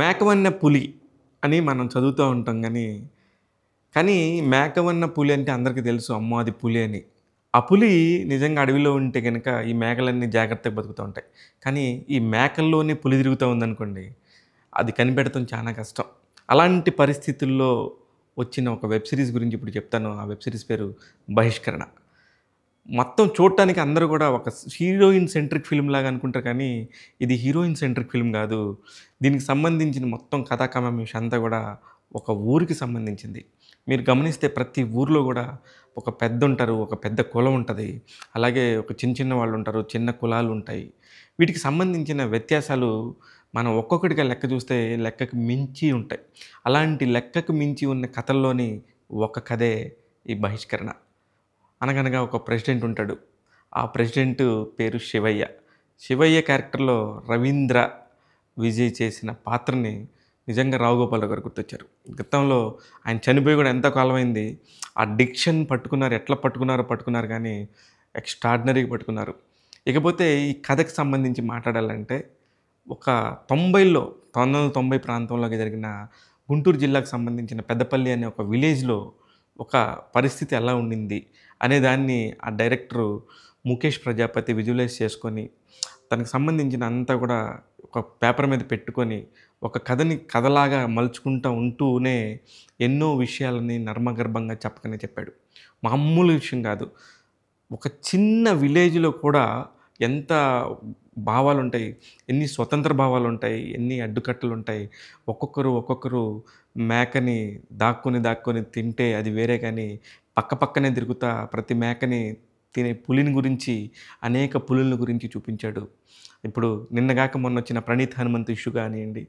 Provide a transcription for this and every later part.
మేకవన్న పులి అని మనం చదువుతూ ఉంటాం కానీ కానీ మేకవన్న పులి అంటే అందరికీ తెలుసు అమ్మో అది పులి అని ఆ పులి నిజంగా అడవిలో ఉంటే కనుక ఈ మేకలన్నీ జాగ్రత్తగా బతుకుతూ ఉంటాయి కానీ ఈ మేకల్లోనే పులి తిరుగుతూ ఉందనుకోండి అది కనిపెడటం చాలా కష్టం అలాంటి పరిస్థితుల్లో వచ్చిన ఒక వెబ్ సిరీస్ గురించి ఇప్పుడు చెప్తాను ఆ వెబ్ సిరీస్ పేరు బహిష్కరణ మొత్తం చూడటానికి అందరూ కూడా ఒక హీరోయిన్ సెంట్రిక్ ఫిల్మ్ లాగా అనుకుంటారు కానీ ఇది హీరోయిన్ సెంట్రిక్ ఫిల్మ్ కాదు దీనికి సంబంధించిన మొత్తం కథాకమేష అంతా కూడా ఒక ఊరికి సంబంధించింది మీరు గమనిస్తే ప్రతి ఊర్లో కూడా ఒక పెద్ద ఉంటారు ఒక పెద్ద కులం ఉంటుంది అలాగే ఒక చిన్న చిన్న వాళ్ళు ఉంటారు చిన్న కులాలు ఉంటాయి వీటికి సంబంధించిన వ్యత్యాసాలు మనం ఒక్కొక్కటిగా లెక్క చూస్తే లెక్కకు మించి ఉంటాయి అలాంటి లెక్కకు మించి ఉన్న కథల్లోని ఒక కథే ఈ బహిష్కరణ అనగనగా ఒక ప్రెసిడెంట్ ఉంటాడు ఆ ప్రెసిడెంట్ పేరు శివయ్య శివయ్య క్యారెక్టర్లో రవీంద్ర విజయ్ చేసిన పాత్రని నిజంగా రావుగోపాల్ గారు గుర్తొచ్చారు గతంలో ఆయన చనిపోయి కూడా ఎంత కాలమైంది ఆ డిక్షన్ పట్టుకున్నారు ఎట్లా పట్టుకున్నారో పట్టుకున్నారు కానీ ఎక్స్ట్రాడినరీగా పట్టుకున్నారు ఇకపోతే ఈ కథకు సంబంధించి మాట్లాడాలంటే ఒక తొంభైలో తొమ్మిది వందల తొంభై ప్రాంతంలోకి జరిగిన గుంటూరు జిల్లాకు సంబంధించిన పెద్దపల్లి అనే ఒక విలేజ్లో ఒక పరిస్థితి ఎలా ఉండింది అనే దాన్ని ఆ డైరెక్టరు ముఖేష్ ప్రజాపతి విజువలైజ్ చేసుకొని తనకు సంబంధించిన అంతా కూడా ఒక పేపర్ మీద పెట్టుకొని ఒక కథని కథలాగా మలుచుకుంటూ ఉంటూనే ఎన్నో విషయాలని నర్మగర్భంగా చెప్పకనే చెప్పాడు మామూలు విషయం కాదు ఒక చిన్న విలేజ్లో కూడా ఎంత భావాలు ఉంటాయి ఎన్ని స్వతంత్ర భావాలు ఉంటాయి ఎన్ని అడ్డుకట్టలు ఉంటాయి ఒక్కొక్కరు ఒక్కొక్కరు మేకని దాక్కుని దాక్కుని తింటే అది వేరే కానీ పక్క పక్కనే తిరుగుతా ప్రతి మేకని తినే పులిని గురించి అనేక పులుల గురించి చూపించాడు ఇప్పుడు నిన్నగాక మొన్న వచ్చిన ప్రణీత్ హనుమంత్ ఇష్యూ కానివ్వండి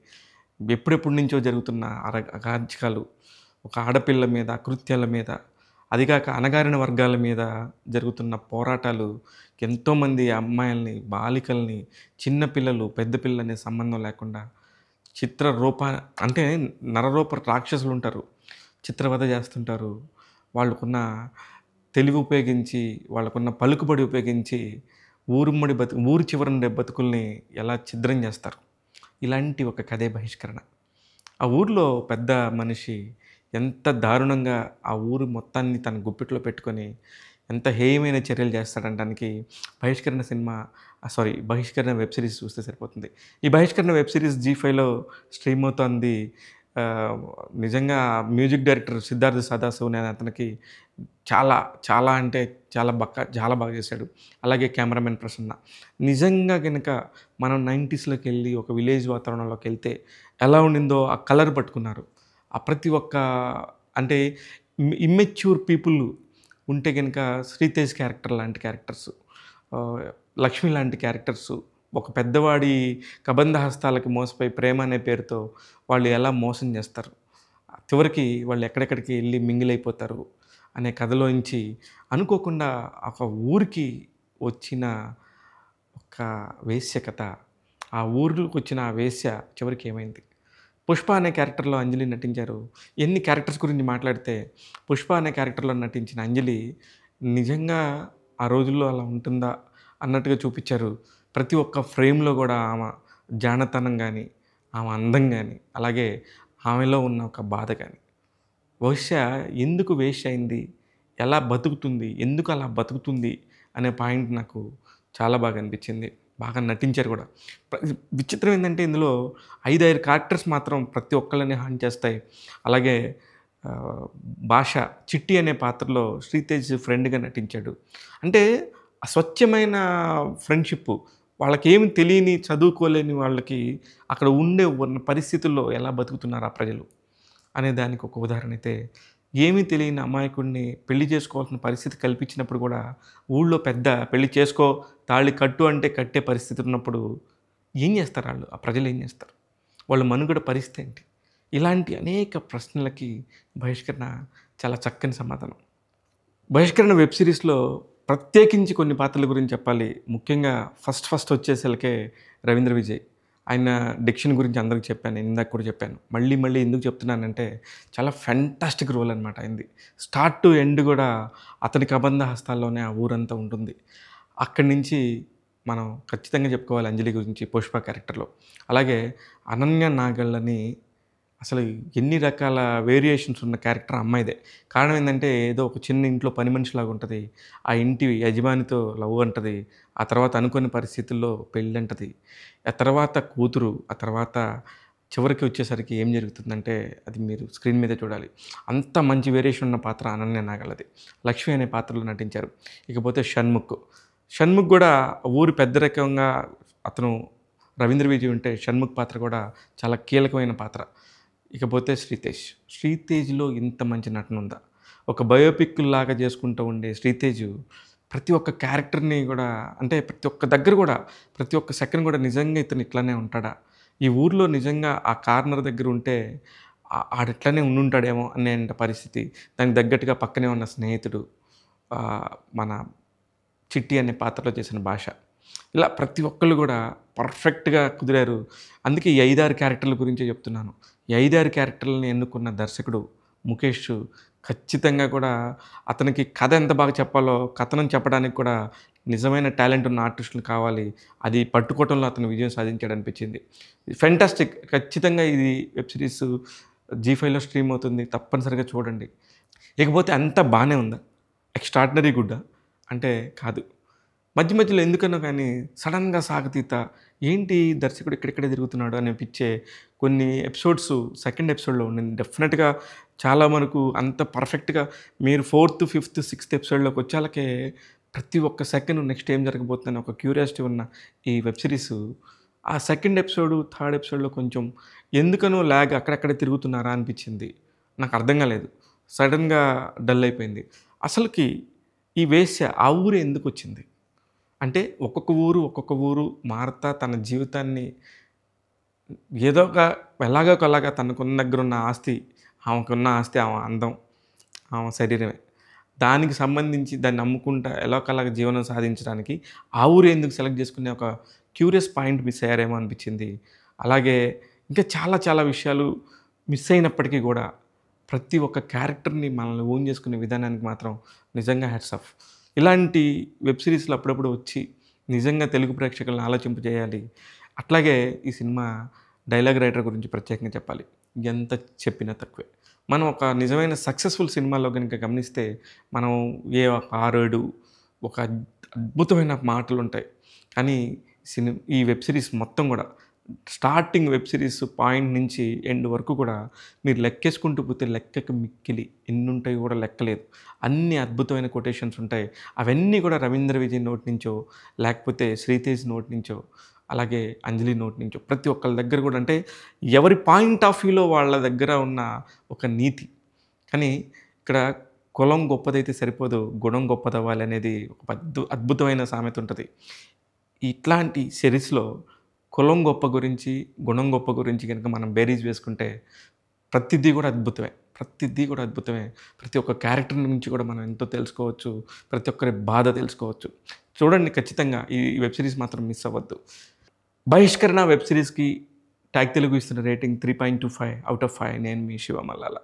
ఎప్పుడెప్పటి నుంచో జరుగుతున్న అర అఘాధ్యాలు ఒక ఆడపిల్ల మీద కృత్యాల మీద అదిగాక అణగారిన వర్గాల మీద జరుగుతున్న పోరాటాలు ఎంతోమంది అమ్మాయిల్ని బాలికల్ని చిన్నపిల్లలు పెద్దపిల్లలు అనే సంబంధం లేకుండా చిత్రరూప అంటే నరరూప రాక్షసులు ఉంటారు చిత్రవధ చేస్తుంటారు వాళ్ళకున్న తెలివి ఉపయోగించి వాళ్ళకున్న పలుకుబడి ఉపయోగించి ఊరుమ్మడి బతు ఊరు ఉండే బతుకుల్ని ఎలా ఛిద్రం చేస్తారు ఇలాంటి ఒక కథే బహిష్కరణ ఆ ఊర్లో పెద్ద మనిషి ఎంత దారుణంగా ఆ ఊరు మొత్తాన్ని తన గుప్పిట్లో పెట్టుకొని ఎంత హేయమైన చర్యలు చేస్తాడనడానికి Bahishkarana cinema sorry Bahishkarana web series చూస్తే సరిపోతుంది ఈ బహిష్కరణ వెబ్ సిరీస్ జీ ఫైవ్లో స్ట్రీమ్ అవుతోంది నిజంగా మ్యూజిక్ డైరెక్టర్ సిద్ధార్థ సదాశివ్ నేను అతనికి చాలా చాలా అంటే చాలా బక్క చాలా బాగా చేశాడు అలాగే కెమెరామెన్ ప్రసన్న నిజంగా కనుక మనం నైంటీస్లోకి వెళ్ళి ఒక విలేజ్ వాతావరణంలోకి వెళ్తే ఎలా ఉండిందో ఆ కలర్ పట్టుకున్నారు ప్రతి ఒక్క అంటే ఇమ్మెచ్యూర్ పీపుల్ ఉంటే కనుక శ్రీతేజ్ క్యారెక్టర్ లాంటి క్యారెక్టర్స్ లక్ష్మి లాంటి క్యారెక్టర్స్ ఒక పెద్దవాడి కబంధ హస్తాలకి మోసపోయి ప్రేమ అనే పేరుతో వాళ్ళు ఎలా మోసం చేస్తారు చివరికి వాళ్ళు ఎక్కడెక్కడికి వెళ్ళి మింగిలైపోతారు అనే కథలోంచి అనుకోకుండా ఒక ఊరికి వచ్చిన ఒక వేశ్య కథ ఆ ఊరికి వచ్చిన ఆ వేశ్య చివరికి ఏమైంది పుష్ప అనే క్యారెక్టర్లో అంజలి నటించారు ఎన్ని క్యారెక్టర్స్ గురించి మాట్లాడితే పుష్ప అనే క్యారెక్టర్లో నటించిన అంజలి నిజంగా ఆ రోజుల్లో అలా ఉంటుందా అన్నట్టుగా చూపించారు ప్రతి ఒక్క ఫ్రేమ్లో కూడా ఆమె జానతనం కానీ ఆమె అందం కానీ అలాగే ఆమెలో ఉన్న ఒక బాధ కానీ బహుశా ఎందుకు వేస్ట్ అయింది ఎలా బతుకుతుంది ఎందుకు అలా బతుకుతుంది అనే పాయింట్ నాకు చాలా బాగా అనిపించింది బాగా నటించారు కూడా విచిత్రం ఏంటంటే ఇందులో ఐదు ఐదు క్యారెక్టర్స్ మాత్రం ప్రతి ఒక్కళ్ళని హాని చేస్తాయి అలాగే భాష చిట్టి అనే పాత్రలో శ్రీతేజ్ ఫ్రెండ్గా నటించాడు అంటే స్వచ్ఛమైన ఫ్రెండ్షిప్ వాళ్ళకి ఏమి తెలియని చదువుకోలేని వాళ్ళకి అక్కడ ఉండే ఉన్న పరిస్థితుల్లో ఎలా బతుకుతున్నారు ఆ ప్రజలు అనే దానికి ఒక ఉదాహరణ అయితే ఏమీ తెలియని అమాయకుడిని పెళ్లి చేసుకోవాల్సిన పరిస్థితి కల్పించినప్పుడు కూడా ఊళ్ళో పెద్ద పెళ్లి చేసుకో తాళి కట్టు అంటే కట్టే పరిస్థితి ఉన్నప్పుడు ఏం చేస్తారు వాళ్ళు ఆ ప్రజలు ఏం చేస్తారు వాళ్ళ మనుగడ పరిస్థితి ఏంటి ఇలాంటి అనేక ప్రశ్నలకి బహిష్కరణ చాలా చక్కని సమాధానం బహిష్కరణ వెబ్ సిరీస్లో ప్రత్యేకించి కొన్ని పాత్రల గురించి చెప్పాలి ముఖ్యంగా ఫస్ట్ ఫస్ట్ వచ్చేసరికే రవీంద్ర విజయ్ ఆయన డిక్షన్ గురించి అందరికి చెప్పాను ఇందాక కూడా చెప్పాను మళ్ళీ మళ్ళీ ఎందుకు చెప్తున్నానంటే చాలా ఫెంటాస్టిక్ రోల్ అనమాట అయింది స్టార్ట్ టు ఎండ్ కూడా అతని కబంధ హస్తాల్లోనే ఆ ఊరంతా ఉంటుంది అక్కడి నుంచి మనం ఖచ్చితంగా చెప్పుకోవాలి అంజలి గురించి పుష్ప క్యారెక్టర్లో అలాగే అనన్య నాగళ్ళని అసలు ఎన్ని రకాల వేరియేషన్స్ ఉన్న క్యారెక్టర్ అమ్మాయిదే కారణం ఏంటంటే ఏదో ఒక చిన్న ఇంట్లో పని మనిషిలాగా ఉంటుంది ఆ ఇంటి యజమానితో లవ్ అంటది ఆ తర్వాత అనుకోని పరిస్థితుల్లో పెళ్ళి అంటది ఆ తర్వాత కూతురు ఆ తర్వాత చివరికి వచ్చేసరికి ఏం జరుగుతుందంటే అది మీరు స్క్రీన్ మీద చూడాలి అంత మంచి వేరియేషన్ ఉన్న పాత్ర అనన్య నాగలది లక్ష్మి అనే పాత్రలో నటించారు ఇకపోతే షణ్ముఖ్ షణ్ముఖ్ కూడా ఊరు పెద్ద రకంగా అతను రవీంద్ర విజయ్ ఉంటే షణ్ముఖ్ పాత్ర కూడా చాలా కీలకమైన పాత్ర ఇకపోతే శ్రీతేజ్ శ్రీతేజ్లో ఇంత మంచి నటన ఉందా ఒక బయోపిక్ లాగా చేసుకుంటూ ఉండే శ్రీతేజ్ ప్రతి ఒక్క క్యారెక్టర్ని కూడా అంటే ప్రతి ఒక్క దగ్గర కూడా ప్రతి ఒక్క సెకండ్ కూడా నిజంగా ఇతను ఇట్లానే ఉంటాడా ఈ ఊర్లో నిజంగా ఆ కార్నర్ దగ్గర ఉంటే ఆడిట్లనే ఉండుంటాడేమో అనే పరిస్థితి దానికి తగ్గట్టుగా పక్కనే ఉన్న స్నేహితుడు మన చిట్టి అనే పాత్రలో చేసిన భాష ఇలా ప్రతి ఒక్కళ్ళు కూడా పర్ఫెక్ట్గా కుదిరారు అందుకే ఈ ఐదారు క్యారెక్టర్ల గురించే చెప్తున్నాను ఈ ఐదారు క్యారెక్టర్లని ఎన్నుకున్న దర్శకుడు ముఖేష్ ఖచ్చితంగా కూడా అతనికి కథ ఎంత బాగా చెప్పాలో కథనం చెప్పడానికి కూడా నిజమైన టాలెంట్ ఉన్న ఆర్టిస్టులు కావాలి అది పట్టుకోవటంలో అతను విజయం సాధించాడు అనిపించింది ఫెంటాస్టిక్ ఖచ్చితంగా ఇది వెబ్ సిరీస్ జీ ఫైవ్లో స్ట్రీమ్ అవుతుంది తప్పనిసరిగా చూడండి ఇకపోతే అంత బాగానే ఉందా ఎక్స్ట్రాడినరీ గుడ్డా అంటే కాదు మధ్య మధ్యలో ఎందుకన్నా కానీ సడన్గా సాగతీత ఏంటి దర్శకుడు ఎక్కడెక్కడ తిరుగుతున్నాడు అని అనిపించే కొన్ని ఎపిసోడ్స్ సెకండ్ ఎపిసోడ్లో ఉండింది డెఫినెట్గా చాలా మనకు అంత పర్ఫెక్ట్గా మీరు ఫోర్త్ ఫిఫ్త్ సిక్స్త్ ఎపిసోడ్లోకి వచ్చాలకే ప్రతి ఒక్క సెకండ్ నెక్స్ట్ ఏం జరగబోతుందని ఒక క్యూరియాసిటీ ఉన్న ఈ వెబ్ సిరీస్ ఆ సెకండ్ ఎపిసోడ్ థర్డ్ ఎపిసోడ్లో కొంచెం ఎందుకనో ల్యాగ్ అక్కడక్కడే తిరుగుతున్నారా అనిపించింది నాకు అర్థం కాలేదు సడన్గా డల్ అయిపోయింది అసలుకి ఈ వేస్య ఆ ఊరు ఎందుకు వచ్చింది అంటే ఒక్కొక్క ఊరు ఒక్కొక్క ఊరు మారుతా తన జీవితాన్ని ఏదో ఒక ఎలాగో ఒకలాగా తనకున్న దగ్గర ఉన్న ఆస్తి ఆమెకున్న ఆస్తి ఆమె అందం ఆమె శరీరమే దానికి సంబంధించి దాన్ని నమ్ముకుంటా ఎలా ఒకలాగ జీవనం సాధించడానికి ఆ ఊరు ఎందుకు సెలెక్ట్ చేసుకునే ఒక క్యూరియస్ పాయింట్ మిస్ అయ్యారేమో అనిపించింది అలాగే ఇంకా చాలా చాలా విషయాలు మిస్ అయినప్పటికీ కూడా ప్రతి ఒక్క క్యారెక్టర్ని మనల్ని ఓన్ చేసుకునే విధానానికి మాత్రం నిజంగా హెడ్స్ ఆఫ్ ఇలాంటి వెబ్ సిరీస్లు అప్పుడప్పుడు వచ్చి నిజంగా తెలుగు ప్రేక్షకులను చేయాలి అట్లాగే ఈ సినిమా డైలాగ్ రైటర్ గురించి ప్రత్యేకంగా చెప్పాలి ఎంత చెప్పినా తక్కువే మనం ఒక నిజమైన సక్సెస్ఫుల్ సినిమాలో కనుక గమనిస్తే మనం ఏ ఒక ఆరేడు ఒక అద్భుతమైన మాటలు ఉంటాయి కానీ సినిమా ఈ వెబ్ సిరీస్ మొత్తం కూడా స్టార్టింగ్ వెబ్ సిరీస్ పాయింట్ నుంచి ఎండ్ వరకు కూడా మీరు లెక్కేసుకుంటూ పోతే లెక్కకి మిక్కిలి ఎన్ని ఉంటాయి కూడా లెక్కలేదు అన్ని అద్భుతమైన కొటేషన్స్ ఉంటాయి అవన్నీ కూడా రవీంద్ర విజయ్ నోట్ నుంచో లేకపోతే శ్రీతేజ్ నోట్ నుంచో అలాగే అంజలి నోట్ నుంచో ప్రతి ఒక్కరి దగ్గర కూడా అంటే ఎవరి పాయింట్ ఆఫ్ వ్యూలో వాళ్ళ దగ్గర ఉన్న ఒక నీతి కానీ ఇక్కడ కులం గొప్పదైతే సరిపోదు గుణం గొప్పదవ్వాలి అనేది ఒక అద్భుతమైన సామెత ఉంటుంది ఇట్లాంటి సిరీస్లో కులం గొప్ప గురించి గుణం గొప్ప గురించి కనుక మనం బేరీజ్ వేసుకుంటే ప్రతిదీ కూడా అద్భుతమే ప్రతిదీ కూడా అద్భుతమే ప్రతి ఒక్క క్యారెక్టర్ నుంచి కూడా మనం ఎంతో తెలుసుకోవచ్చు ప్రతి ఒక్కరి బాధ తెలుసుకోవచ్చు చూడండి ఖచ్చితంగా ఈ వెబ్ సిరీస్ మాత్రం మిస్ అవ్వద్దు బహిష్కరణ వెబ్ సిరీస్కి ట్యాగ్ తెలుగు ఇస్తున్న rating three point two five out of five నేను మీ శివ మల్లాలా